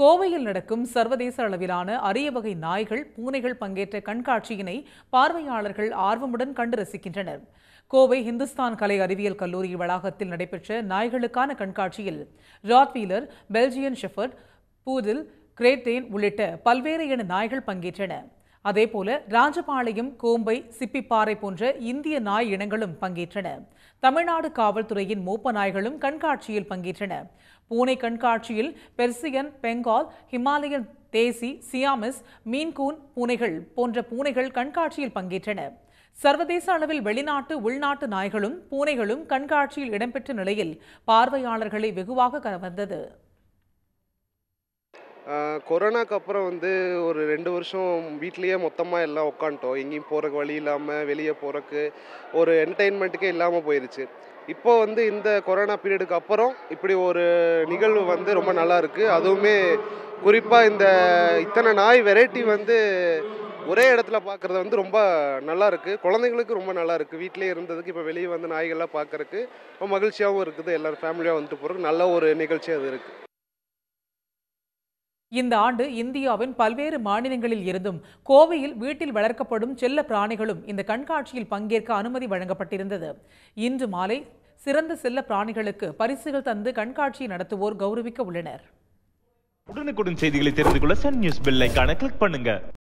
கோவையில் நடக்கும் சர்வதேச அளவிலான அரிய வகை நாய்கள் பூனைகள் பங்கேற்ற கண்காட்சியினை பார்வையாளர்கள் ஆர்வமுடன் கண்டு ரசிக்கின்றனர் கோவை ஹிந்துஸ்தான் கலை அறிவியல் கல்லூரி வளாகத்தில் நடைபெற்ற நாய்களுக்கான கண்காட்சியில் Rottweiler Belgian shepherd poodle great dane உள்ளிட்ட பல்வேறு இன நாய்கள் பங்கேற்றன அதேபோல ராஜபாளையம் கோம்பை சிப்பிப்பாறை போன்ற இந்திய நாய் இனங்களும் பங்கேற்றன தமிழ்நாடு காவல்துறையின் மோப்ப நாய்களும் கண்காட்சியில் பங்கேற்றன பூனை கண்காட்சியில் பெர்சியன் பெங்கால் ஹிமாலயன் தேசி சியாமிஸ் மீன்கூன் பூனைகள் போன்ற பூனைகள் கண்காட்சியில் பங்கேற்றன சர்வதேச அளவில் வெளிநாட்டு உள்நாட்டு நாய்களும் பூனைகளும் கண்காட்சியில் இடம்பெற்ற நிலையில் பார்வையாளர்களை வெகுவாக கவர்ந்தது கொரோனாக்கு அப்புறம் வந்து ஒரு ரெண்டு வருஷம் வீட்லேயே மொத்தமாக எல்லாம் உட்காந்துட்டோம் எங்கேயும் போகிறக்கு வழி இல்லாமல் வெளியே போகிறக்கு ஒரு என்டர்டெயின்மெண்ட்டுக்கே இல்லாமல் போயிடுச்சு இப்போ வந்து இந்த கொரோனா பீரியடுக்கு அப்புறம் இப்படி ஒரு நிகழ்வு வந்து ரொம்ப நல்லா இருக்குது அதுவுமே குறிப்பாக இந்த இத்தனை நாய் வெரைட்டி வந்து ஒரே இடத்துல பார்க்குறது வந்து ரொம்ப நல்லா இருக்குது குழந்தைங்களுக்கு ரொம்ப நல்லா இருக்குது வீட்டிலே இருந்ததுக்கு இப்போ வெளியே வந்து நாய்கள்லாம் பார்க்குறக்கு ரொம்ப மகிழ்ச்சியாகவும் இருக்குது எல்லோரும் ஃபேமிலியாக வந்துட்டு போகிறதுக்கு நல்ல ஒரு நிகழ்ச்சி அது இருக்குது இந்த ஆண்டு இந்தியாவின் பல்வேறு மாநிலங்களில் இருந்தும் கோவையில் வீட்டில் வளர்க்கப்படும் செல்ல பிராணிகளும் இந்த கண்காட்சியில் பங்கேற்க அனுமதி வழங்கப்பட்டிருந்தது இன்று மாலை சிறந்த செல்ல பிராணிகளுக்கு பரிசுகள் தந்து கண்காட்சியை நடத்துவோர் கௌரவிக்க உள்ளனர் உடனுக்குடன் செய்திகளை தெரிந்து கொள்ள சன் நியூஸ் பெல் கிளிக் பண்ணுங்க